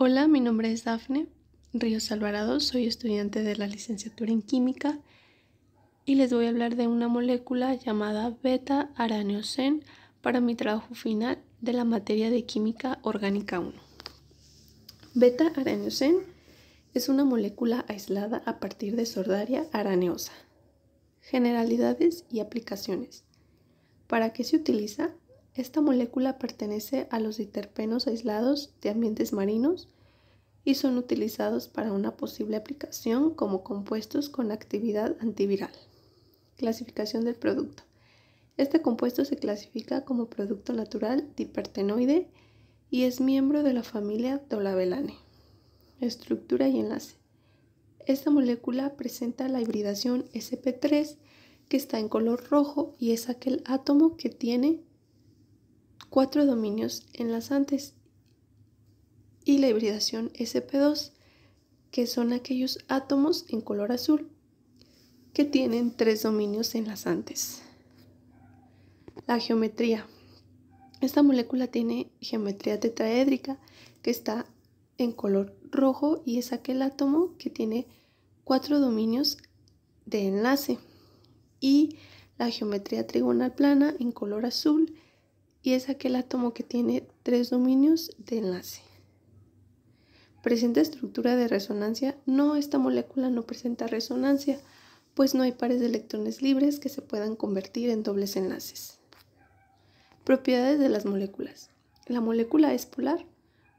Hola, mi nombre es Dafne Ríos Alvarado, soy estudiante de la licenciatura en química y les voy a hablar de una molécula llamada beta araneosén para mi trabajo final de la materia de química orgánica 1. Beta araneosen es una molécula aislada a partir de sordaria araneosa. Generalidades y aplicaciones. ¿Para qué se utiliza? Esta molécula pertenece a los diterpenos aislados de ambientes marinos y son utilizados para una posible aplicación como compuestos con actividad antiviral. Clasificación del producto. Este compuesto se clasifica como producto natural dipertenoide y es miembro de la familia Dolabelane. Estructura y enlace. Esta molécula presenta la hibridación sp3 que está en color rojo y es aquel átomo que tiene cuatro dominios enlazantes y la hibridación SP2, que son aquellos átomos en color azul que tienen tres dominios enlazantes. La geometría. Esta molécula tiene geometría tetraédrica que está en color rojo y es aquel átomo que tiene cuatro dominios de enlace y la geometría trigonal plana en color azul y es aquel átomo que tiene tres dominios de enlace. Presenta estructura de resonancia. No, esta molécula no presenta resonancia, pues no hay pares de electrones libres que se puedan convertir en dobles enlaces. Propiedades de las moléculas. La molécula es polar.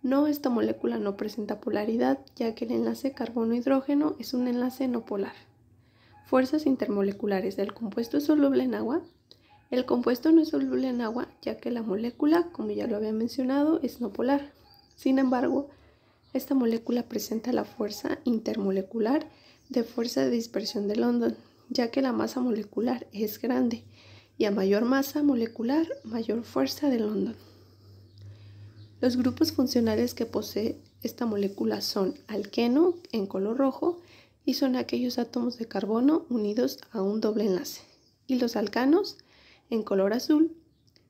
No, esta molécula no presenta polaridad, ya que el enlace carbono-hidrógeno es un enlace no polar. Fuerzas intermoleculares del compuesto es soluble en agua el compuesto no es soluble en agua, ya que la molécula, como ya lo había mencionado, es no polar. Sin embargo, esta molécula presenta la fuerza intermolecular de fuerza de dispersión de London, ya que la masa molecular es grande y a mayor masa molecular, mayor fuerza de London. Los grupos funcionales que posee esta molécula son alqueno en color rojo y son aquellos átomos de carbono unidos a un doble enlace. Y los alcanos en color azul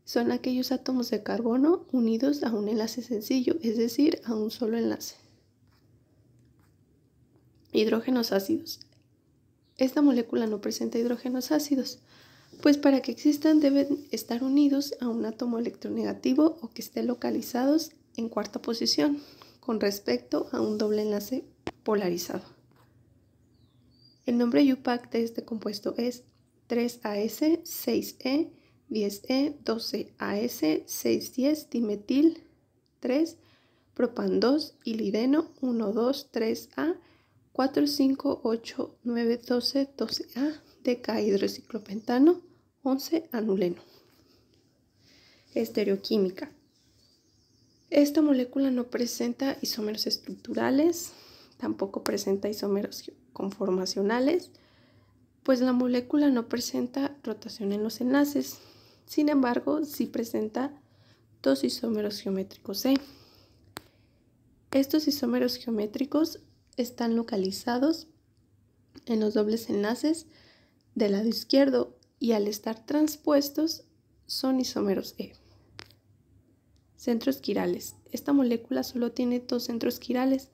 son aquellos átomos de carbono unidos a un enlace sencillo, es decir, a un solo enlace. Hidrógenos ácidos. Esta molécula no presenta hidrógenos ácidos, pues para que existan deben estar unidos a un átomo electronegativo o que estén localizados en cuarta posición con respecto a un doble enlace polarizado. El nombre UPAC de este compuesto es 3AS, 6E, 10E, 12AS, 610, dimetil 3, propan 2, ilideno 1, 2, 3A, 4, 5, 8, 9, 12, 12A, decahidrociclopentano, 11, anuleno. Estereoquímica. Esta molécula no presenta isómeros estructurales, tampoco presenta isómeros conformacionales, pues la molécula no presenta rotación en los enlaces. Sin embargo, sí presenta dos isómeros geométricos E. Estos isómeros geométricos están localizados en los dobles enlaces del lado izquierdo y al estar transpuestos son isómeros E. Centros quirales. Esta molécula solo tiene dos centros quirales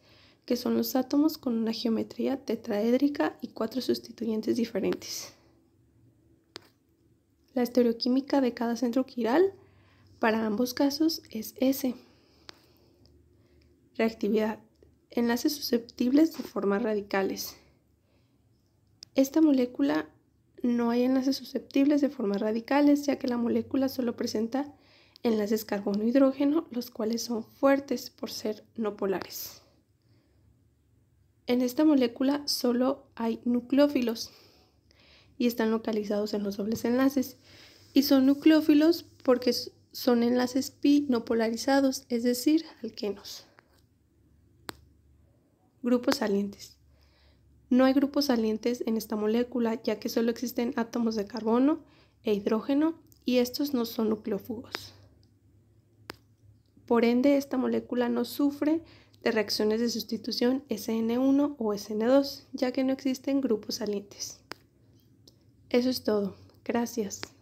que son los átomos con una geometría tetraédrica y cuatro sustituyentes diferentes. La estereoquímica de cada centro quiral para ambos casos es S. Reactividad. Enlaces susceptibles de formar radicales. Esta molécula no hay enlaces susceptibles de formar radicales, ya que la molécula solo presenta enlaces carbono-hidrógeno, los cuales son fuertes por ser no polares. En esta molécula solo hay nucleófilos y están localizados en los dobles enlaces. Y son nucleófilos porque son enlaces pi no polarizados, es decir, alquenos. Grupos salientes. No hay grupos salientes en esta molécula ya que solo existen átomos de carbono e hidrógeno y estos no son nucleófugos. Por ende, esta molécula no sufre de reacciones de sustitución SN1 o SN2, ya que no existen grupos salientes. Eso es todo. Gracias.